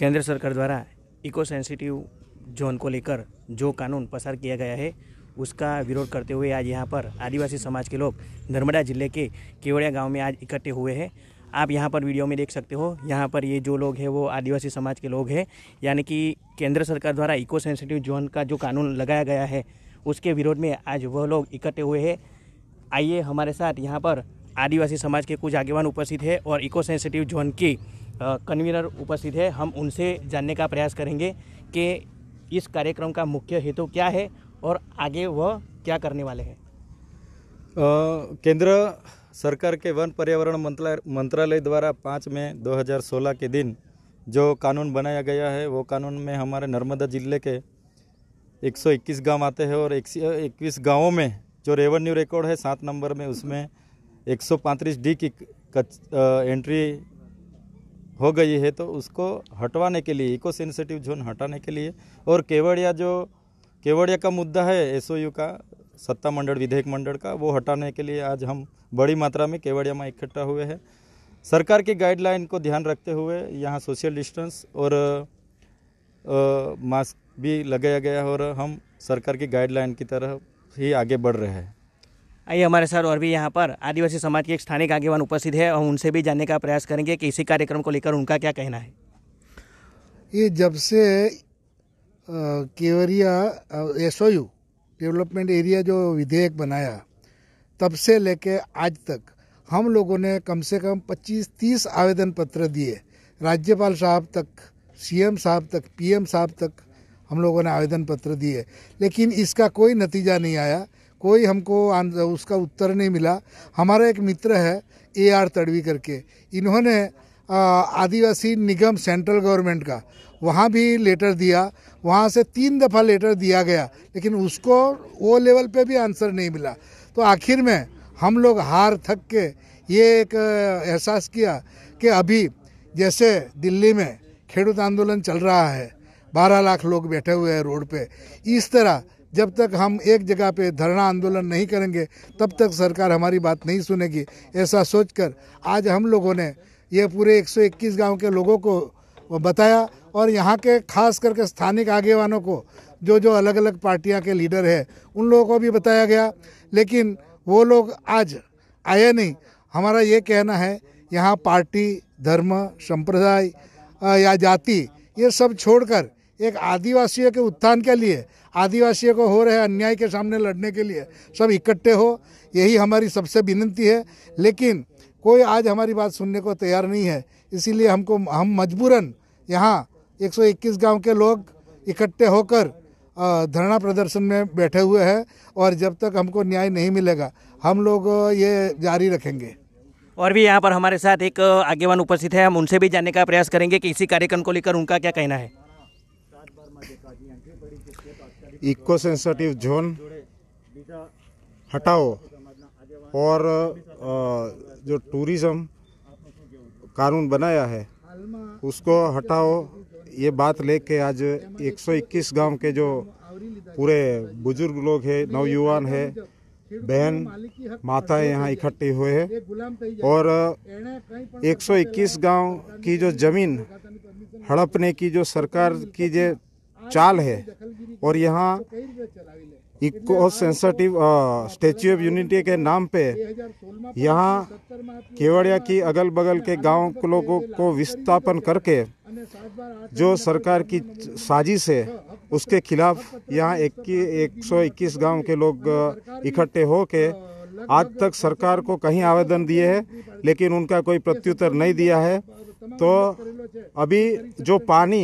केंद्र सरकार द्वारा इको सेंसिटिव जोन को लेकर जो कानून पसार किया गया है उसका विरोध करते हुए आज यहाँ पर आदिवासी समाज के लोग नर्मदा जिले के केवड़िया गांव में आज इकट्ठे हुए हैं आप यहाँ पर वीडियो में देख सकते हो यहाँ पर ये जो लोग हैं वो आदिवासी समाज के लोग हैं यानी कि केंद्र सरकार द्वारा इको सेंसिटिव जोन का जो कानून लगाया गया है उसके विरोध में आज वह लोग इकट्ठे हुए हैं आइए हमारे साथ यहाँ पर आदिवासी समाज के कुछ आगेवान उपस्थित है और इको सेंसिटिव जोन की कन्वीनर उपस्थित है हम उनसे जानने का प्रयास करेंगे कि इस कार्यक्रम का मुख्य हेतु क्या है और आगे वह क्या करने वाले हैं केंद्र सरकार के वन पर्यावरण मंत्रालय द्वारा पाँच मई 2016 के दिन जो कानून बनाया गया है वो कानून में हमारे नर्मदा जिले के 121 गांव आते हैं और इक्कीस गांवों में जो रेवेन्यू रिकॉर्ड है सात नंबर में उसमें एक डी की एंट्री हो गई है तो उसको हटवाने के लिए इको सेंसिटिव जोन हटाने के लिए और केवड़िया जो केवड़िया का मुद्दा है एसओयू का सत्ता मंडल विधेयक मंडल का वो हटाने के लिए आज हम बड़ी मात्रा में केवड़िया में इकट्ठा हुए हैं सरकार की गाइडलाइन को ध्यान रखते हुए यहाँ सोशल डिस्टेंस और मास्क भी लगाया गया और हम सरकार की गाइडलाइन की तरह ही आगे बढ़ रहे हैं आइए हमारे साथ और भी यहाँ पर आदिवासी समाज के एक स्थानिक आगेवान उपस्थित है और उनसे भी जानने का प्रयास करेंगे कि इसी कार्यक्रम को लेकर उनका क्या कहना है ये जब से केवरिया एस डेवलपमेंट एरिया जो विधेयक बनाया तब से लेके आज तक हम लोगों ने कम से कम 25-30 आवेदन पत्र दिए राज्यपाल साहब तक सीएम साहब तक पीएम साहब तक हम लोगों ने आवेदन पत्र दिए लेकिन इसका कोई नतीजा नहीं आया कोई हमको उसका उत्तर नहीं मिला हमारा एक मित्र है ए आर तड़वी करके इन्होंने आदिवासी निगम सेंट्रल गवर्नमेंट का वहाँ भी लेटर दिया वहाँ से तीन दफ़ा लेटर दिया गया लेकिन उसको वो लेवल पे भी आंसर नहीं मिला तो आखिर में हम लोग हार थक के ये एक एहसास किया कि अभी जैसे दिल्ली में खेडूत आंदोलन चल रहा है बारह लाख लोग बैठे हुए हैं रोड पे इस तरह जब तक हम एक जगह पे धरना आंदोलन नहीं करेंगे तब तक सरकार हमारी बात नहीं सुनेगी ऐसा सोचकर आज हम लोगों ने ये पूरे 121 गांव के लोगों को बताया और यहाँ के खास करके स्थानिक आगेवानों को जो जो अलग अलग पार्टियाँ के लीडर है उन लोगों को भी बताया गया लेकिन वो लोग आज आए नहीं हमारा ये कहना है यहाँ पार्टी धर्म संप्रदाय या जाति ये सब छोड़कर एक आदिवासियों के उत्थान के लिए आदिवासियों को हो रहे अन्याय के सामने लड़ने के लिए सब इकट्ठे हो यही हमारी सबसे विनती है लेकिन कोई आज हमारी बात सुनने को तैयार नहीं है इसीलिए हमको हम मजबूरन यहाँ 121 गांव के लोग इकट्ठे होकर धरना प्रदर्शन में बैठे हुए हैं और जब तक हमको न्याय नहीं मिलेगा हम लोग ये जारी रखेंगे और भी यहाँ पर हमारे साथ एक आगेवान उपस्थित है हम उनसे भी जानने का प्रयास करेंगे कि इसी कार्यक्रम को लेकर उनका क्या कहना है इको सेंसिटिव जोन हटाओ और जो टूरिज़्म कानून बनाया है उसको हटाओ ये बात लेके आज 121 गांव के जो पूरे बुजुर्ग लोग हैं नौयुवान है बहन माताएं यहाँ इकट्ठे हुए हैं और 121 गांव की जो जमीन हड़पने की जो सरकार की जो चाल है और यहाँ eco sensitive statue of unity के नाम पे यहाँ केवड़िया की अगल बगल के गांव के लोगों को विस्थापन करके जो सरकार की साजिश है उसके खिलाफ यहाँ एक सौ इक्कीस गाँव के लोग इकट्ठे हो के आज तक सरकार को कहीं आवेदन दिए हैं लेकिन उनका कोई प्रत्युत्तर नहीं दिया है तो अभी जो पानी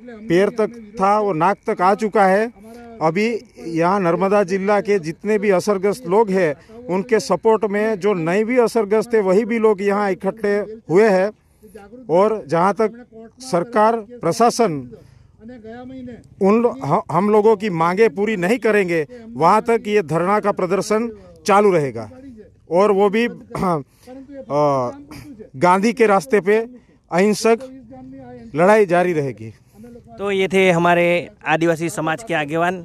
पैर तक था वो नाक तक आ चुका है अभी यहाँ नर्मदा जिला के जितने भी असरग्रस्त लोग हैं उनके सपोर्ट में जो नए भी असरग्रस्त थे वही भी लोग यहाँ इकट्ठे हुए हैं और जहाँ तक सरकार प्रशासन उन हम लोगों की मांगे पूरी नहीं करेंगे वहाँ तक ये धरना का प्रदर्शन चालू रहेगा और वो भी गांधी के रास्ते पे अहिंसक लड़ाई जारी रहेगी तो ये थे हमारे आदिवासी समाज के आगेवान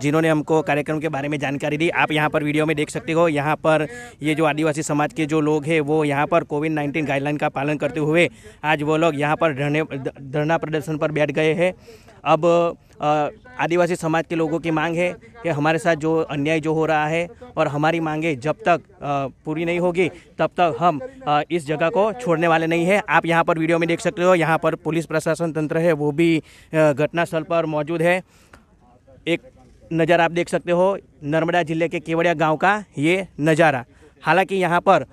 जिन्होंने हमको कार्यक्रम के बारे में जानकारी दी आप यहाँ पर वीडियो में देख सकते हो यहाँ पर ये जो आदिवासी समाज के जो लोग हैं वो यहाँ पर कोविड नाइन्टीन गाइडलाइन का पालन करते हुए आज वो लोग यहाँ पर धरने धरना प्रदर्शन पर बैठ गए हैं अब आदिवासी समाज के लोगों की मांग है कि हमारे साथ जो अन्याय जो हो रहा है और हमारी मांगें जब तक पूरी नहीं होगी तब तक हम इस जगह को छोड़ने वाले नहीं हैं आप यहाँ पर वीडियो में देख सकते हो यहाँ पर पुलिस प्रशासन तंत्र है वो भी घटनास्थल पर मौजूद है एक नज़ारा आप देख सकते हो नर्मदा जिले के केवड़िया गाँव का ये नज़ारा हालांकि यहाँ पर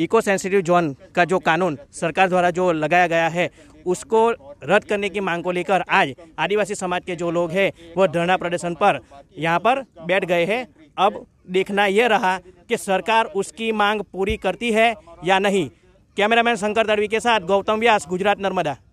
इको सेंसिटिव जोन का जो कानून सरकार द्वारा जो लगाया गया है उसको रद्द करने की मांग को लेकर आज आदिवासी समाज के जो लोग हैं वो धरना प्रदर्शन पर यहाँ पर बैठ गए हैं अब देखना यह रहा कि सरकार उसकी मांग पूरी करती है या नहीं कैमरामैन शंकर दड़वी के साथ गौतम व्यास गुजरात नर्मदा